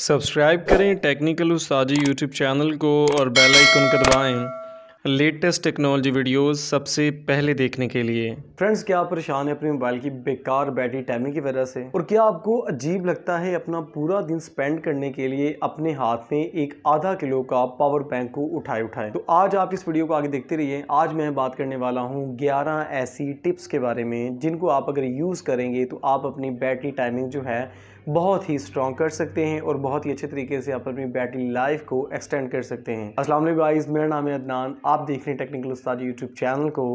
subscribe करें technical उस्ताजी YouTube channel को और बेल आइकन को लेटेस्ट टेक्नोलॉजी वीडियोस सबसे पहले देखने के लिए फ्रेंड्स क्या परेशान हैं अपने मोबाइल की बेकार बैटरी टाइमिंग की वजह से और क्या आपको अजीब लगता है अपना पूरा दिन स्पेंड करने के लिए अपने हाथ में एक आधा किलो का पावर बैंक को उठाए उठाए तो आज आप इस वीडियो को आगे देखते रहिए आज मैं बात करने वाला हूँ ग्यारह ऐसी टिप्स के बारे में जिनको आप अगर यूज़ करेंगे तो आप अपनी बैटरी टाइमिंग जो है बहुत ही स्ट्रॉन्ग कर सकते हैं और बहुत ही अच्छे तरीके से आप अपनी बैटरी लाइफ को एक्सटेंड कर सकते हैं असल गाइज मेरा नाम है अदनान आप देख रहे हैं टेक्निकल उस्ताद यूट्यूब चैनल को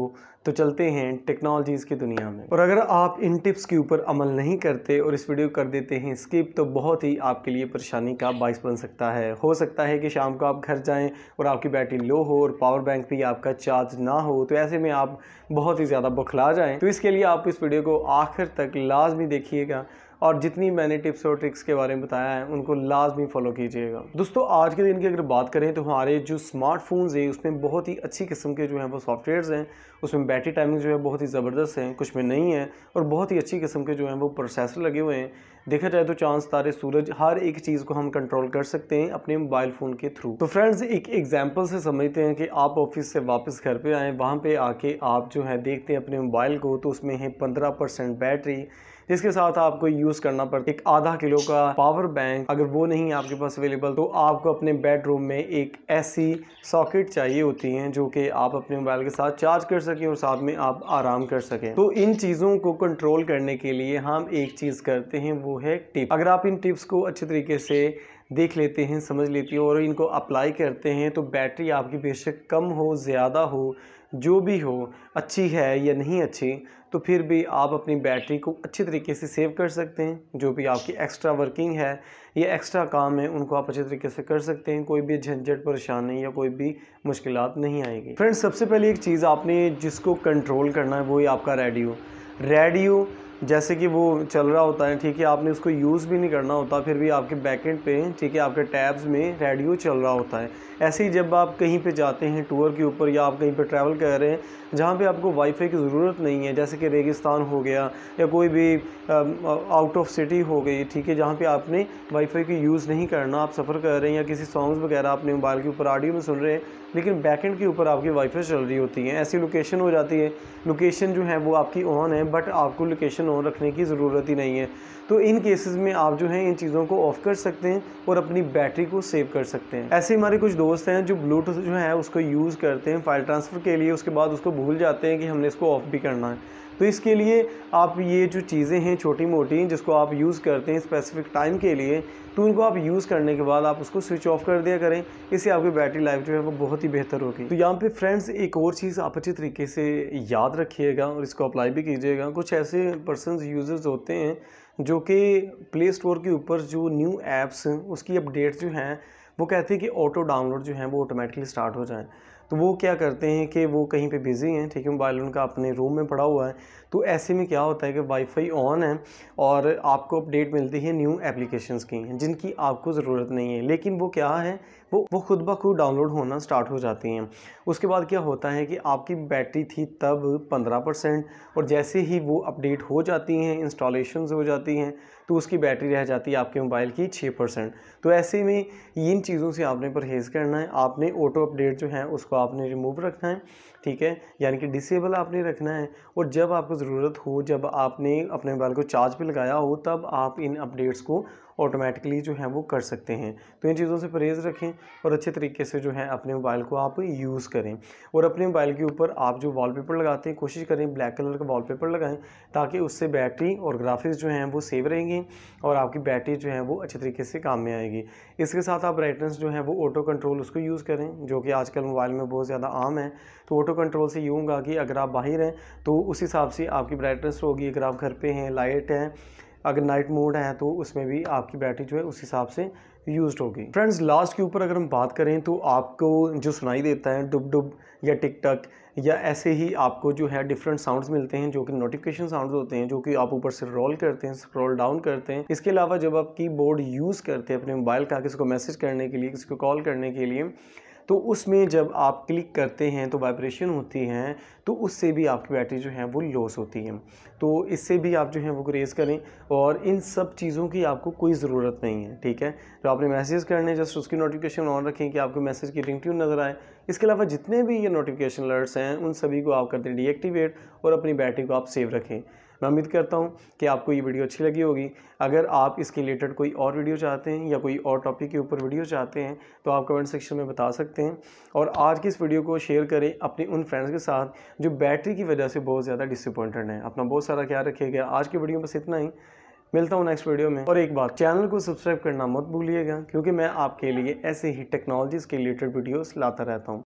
तो चलते हैं टेक्नोलॉजीज़ की दुनिया में और अगर आप इन टिप्स के ऊपर अमल नहीं करते और इस वीडियो कर देते हैं स्किप तो बहुत ही आपके लिए परेशानी का बायस बन सकता है हो सकता है कि शाम को आप घर जाएं और आपकी बैटरी लो हो और पावर बैंक भी आपका चार्ज ना हो तो ऐसे में आप बहुत ही ज़्यादा बुखला जाएँ तो इसके लिए आप इस वीडियो को आखिर तक लाजमी देखिएगा और जितनी मैंने टिप्स और ट्रिक्स के बारे में बताया है उनको लाजमी फॉलो कीजिएगा दोस्तों आज के दिन की अगर बात करें तो हमारे जो स्मार्टफोन्स हैं उसमें बहुत ही अच्छी किस्म के जो हैं वो सॉफ्टवेयर्स हैं उसमें बैटरी टाइमिंग जो है बहुत ही ज़बरदस्त हैं कुछ में नहीं है और बहुत ही अच्छी किस्म के जो हैं वो प्रोसेसर लगे हुए हैं देखा जाए तो चांद तारे सूरज हर एक चीज़ को हम कंट्रोल कर सकते हैं अपने मोबाइल फ़ोन के थ्रू तो फ्रेंड्स एक एग्जाम्पल से समझते हैं कि आप ऑफिस से वापस घर पे आए वहाँ पे आके आप जो है देखते हैं अपने मोबाइल को तो उसमें है पंद्रह परसेंट बैटरी जिसके साथ आपको यूज़ करना पड़ता एक आधा किलो का पावर बैंक अगर वो नहीं है आपके पास अवेलेबल तो आपको अपने बेडरूम में एक ऐसी सॉकेट चाहिए होती है जो कि आप अपने मोबाइल के साथ चार्ज कर सकें और साथ में आप आराम कर सकें तो इन चीज़ों को कंट्रोल करने के लिए हम एक चीज़ करते हैं वो है टिप अगर आप इन टिप्स को अच्छे तरीके से देख लेते हैं समझ लेते हैं और इनको अप्लाई करते हैं तो बैटरी आपकी बेशक कम हो ज़्यादा हो जो भी हो अच्छी है या नहीं अच्छी तो फिर भी आप अपनी बैटरी को अच्छे तरीके से सेव कर सकते हैं जो भी आपकी एक्स्ट्रा वर्किंग है या एक्स्ट्रा काम है उनको आप अच्छे तरीके से कर सकते हैं कोई भी झंझट परेशानी या कोई भी मुश्किल नहीं आएगी फ्रेंड्स सबसे पहले एक चीज़ आपने जिसको कंट्रोल करना है वो ही आपका रेडियो रेडियो जैसे कि वो चल रहा होता है ठीक है आपने उसको यूज़ भी नहीं करना होता फिर भी आपके बैकेंड पे ठीक है आपके टैब्स में रेडियो चल रहा होता है ऐसे ही जब आप कहीं पे जाते हैं टूर के ऊपर या आप कहीं पे ट्रैवल कर रहे हैं जहाँ पे आपको वाईफाई की ज़रूरत नहीं है जैसे कि रेगिस्तान हो गया या कोई भी आउट ऑफ सिटी हो गई ठीक है जहाँ पर आपने वाईफाई की यूज़ नहीं करना आप सफ़र कर रहे हैं या किसी सॉन्ग्स वगैरह अपने मोबाइल के ऊपर ऑडियो में सुन रहे हैं लेकिन बैकेंड के ऊपर आपकी वाईफाई चल रही होती है ऐसी लोकेशन हो जाती है लोकेशन जो है वो आपकी ऑन है बट आपको लोकेशन ऑन रखने की ज़रूरत ही नहीं है तो इन केसेस में आप जो है इन चीज़ों को ऑफ कर सकते हैं और अपनी बैटरी को सेव कर सकते हैं ऐसे हमारे कुछ दोस्त हैं जो ब्लूटूथ जो है उसको यूज़ करते हैं फाइल ट्रांसफ़र के लिए उसके बाद उसको भूल जाते हैं कि हमने इसको ऑफ भी करना है तो इसके लिए आप ये जो चीज़ें हैं छोटी मोटी जिसको आप यूज़ करते हैं स्पेसिफिक टाइम के लिए तो उनको आप यूज़ करने के बाद आप उसको स्विच ऑफ कर दिया करें इससे आपकी बैटरी लाइफ जो है वो बहुत ही बेहतर होगी तो यहाँ पे फ्रेंड्स एक और चीज़ आप अच्छे तरीके से याद रखिएगा और इसको अप्लाई भी कीजिएगा कुछ ऐसे पर्सन यूज़र्स होते हैं जो कि प्ले स्टोर के ऊपर जो न्यू ऐप्स उसकी अपडेट्स जो हैं वो कहते हैं कि ऑटो डाउनलोड जो हैं वो ऑटोमेटिकली स्टार्ट हो जाएँ तो वो क्या करते हैं कि वो कहीं पे बिज़ी हैं ठीक है मोबाइल उनका अपने रूम में पड़ा हुआ है तो ऐसे में क्या होता है कि वाईफाई ऑन है और आपको अपडेट मिलती है न्यू एप्लीकेशंस की जिनकी आपको ज़रूरत नहीं है लेकिन वो क्या है वो वो खुद ब खुद डाउनलोड होना स्टार्ट हो जाती हैं उसके बाद क्या होता है कि आपकी बैटरी थी तब पंद्रह परसेंट और जैसे ही वो अपडेट हो जाती हैं इंस्टॉलेशन हो जाती हैं तो उसकी बैटरी रह जाती है आपके मोबाइल की छः परसेंट तो ऐसे में इन चीज़ों से आपने परहेज़ करना है आपने ऑटो अपडेट जो है उसको को आपने रिमूव रखना है ठीक है यानी कि डिसेबल आपने रखना है और जब आपको ज़रूरत हो जब आपने अपने मोबाइल को चार्ज पे लगाया हो तब आप इन अपडेट्स को ऑटोमेटिकली जो है वो कर सकते हैं तो इन चीज़ों से परहेज़ रखें और अच्छे तरीके से जो है अपने मोबाइल को आप यूज़ करें और अपने मोबाइल के ऊपर आप जो वॉलपेपर लगाते हैं कोशिश करें ब्लैक कलर का वॉलपेपर लगाएं ताकि उससे बैटरी और ग्राफिक्स जो हैं वो सेव रहेंगे और आपकी बैटरी जो है वो अच्छे तरीके से काम में आएगी इसके साथ आप ब्राइटनेस जो है वो ऑटो कंट्रोल उसको यूज़ करें जो कि आजकल मोबाइल में बहुत ज़्यादा आम है तो ऑटो कंट्रोल से ये कि अगर आप बाहर हैं तो उस हिसाब से आपकी ब्राइटनेस होगी अगर आप घर पर हैं लाइट हैं अगर नाइट मोड है तो उसमें भी आपकी बैटरी जो है उस हिसाब से यूज होगी फ्रेंड्स लास्ट के ऊपर अगर हम बात करें तो आपको जो सुनाई देता है डुब डुब या टिक टक या ऐसे ही आपको जो है डिफरेंट साउंड्स मिलते हैं जो कि नोटिफिकेशन साउंड्स होते हैं जो कि आप ऊपर से रोल करते हैं स्क्रॉल डाउन करते हैं इसके अलावा जब आप कीबोर्ड यूज़ करते हैं अपने मोबाइल का किसी को मैसेज करने के लिए किसी को कॉल करने के लिए तो उसमें जब आप क्लिक करते हैं तो वाइब्रेशन होती हैं तो उससे भी आपकी बैटरी जो है वो लॉस होती है तो इससे भी आप जो है वो ग्रेज करें और इन सब चीज़ों की आपको कोई ज़रूरत नहीं है ठीक है तो आपने मैसेज करने जस्ट उसकी नोटिफिकेशन ऑन रखें कि आपको मैसेज की रिंगट्यून नज़र आए इसके अलावा जितने भी ये नोटिफिकेशन अलर्ट्स हैं उन सभी को आप कर दें डीएक्टिवेट और अपनी बैटरी को आप सेव रखें मैं उम्मीद करता हूँ कि आपको ये वीडियो अच्छी लगी होगी अगर आप इसके रिलेटेड कोई और वीडियो चाहते हैं या कोई और टॉपिक के ऊपर वीडियो चाहते हैं तो आप कमेंट सेक्शन में बता सकते हैं और आज की इस वीडियो को शेयर करें अपने उन फ्रेंड्स के साथ जो बैटरी की वजह से बहुत ज़्यादा डिसअपॉइंटेड हैं अपना बहुत सारा ख्याल रखिएगा आज की वीडियो बस इतना ही मिलता हूँ नेक्स्ट वीडियो में और एक बात चैनल को सब्सक्राइब करना मत भूलिएगा क्योंकि मैं आपके लिए ऐसे ही टेक्नोलॉजीज़ के रिलेटेड वीडियोस लाता रहता हूँ